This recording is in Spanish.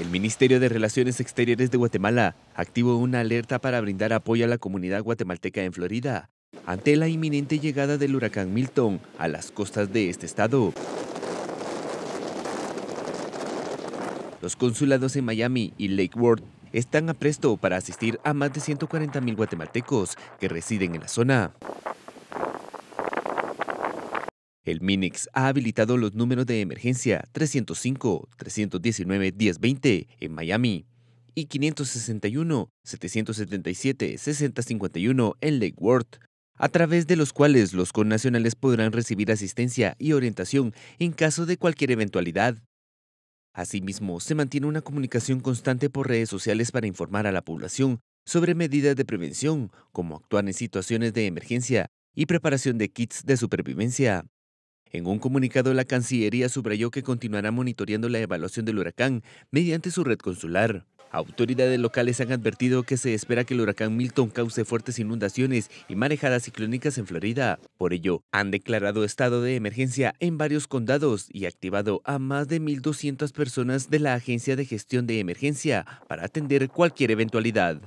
El Ministerio de Relaciones Exteriores de Guatemala activó una alerta para brindar apoyo a la comunidad guatemalteca en Florida ante la inminente llegada del huracán Milton a las costas de este estado. Los consulados en Miami y Lake Worth están a presto para asistir a más de 140.000 guatemaltecos que residen en la zona. El MINEX ha habilitado los números de emergencia 305, 319, 1020 en Miami y 561, 777, 6051 en Lake Worth, a través de los cuales los connacionales podrán recibir asistencia y orientación en caso de cualquier eventualidad. Asimismo, se mantiene una comunicación constante por redes sociales para informar a la población sobre medidas de prevención, como actuar en situaciones de emergencia y preparación de kits de supervivencia. En un comunicado, la Cancillería subrayó que continuará monitoreando la evaluación del huracán mediante su red consular. Autoridades locales han advertido que se espera que el huracán Milton cause fuertes inundaciones y marejadas ciclónicas en Florida. Por ello, han declarado estado de emergencia en varios condados y activado a más de 1.200 personas de la Agencia de Gestión de Emergencia para atender cualquier eventualidad.